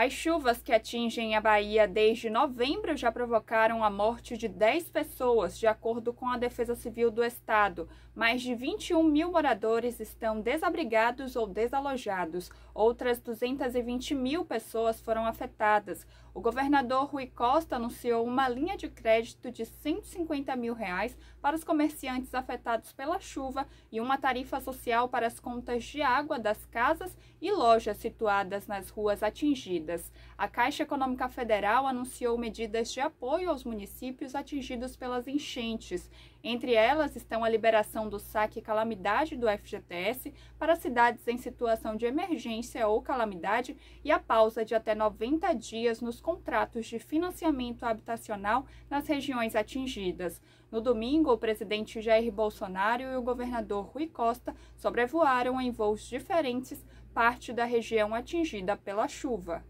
As chuvas que atingem a Bahia desde novembro já provocaram a morte de 10 pessoas, de acordo com a Defesa Civil do Estado. Mais de 21 mil moradores estão desabrigados ou desalojados. Outras 220 mil pessoas foram afetadas. O governador Rui Costa anunciou uma linha de crédito de 150 mil reais para os comerciantes afetados pela chuva e uma tarifa social para as contas de água das casas e lojas situadas nas ruas atingidas medidas. A Caixa Econômica Federal anunciou medidas de apoio aos municípios atingidos pelas enchentes. Entre elas estão a liberação do saque calamidade do FGTS para cidades em situação de emergência ou calamidade e a pausa de até 90 dias nos contratos de financiamento habitacional nas regiões atingidas. No domingo, o presidente Jair Bolsonaro e o governador Rui Costa sobrevoaram em voos diferentes parte da região atingida pela chuva.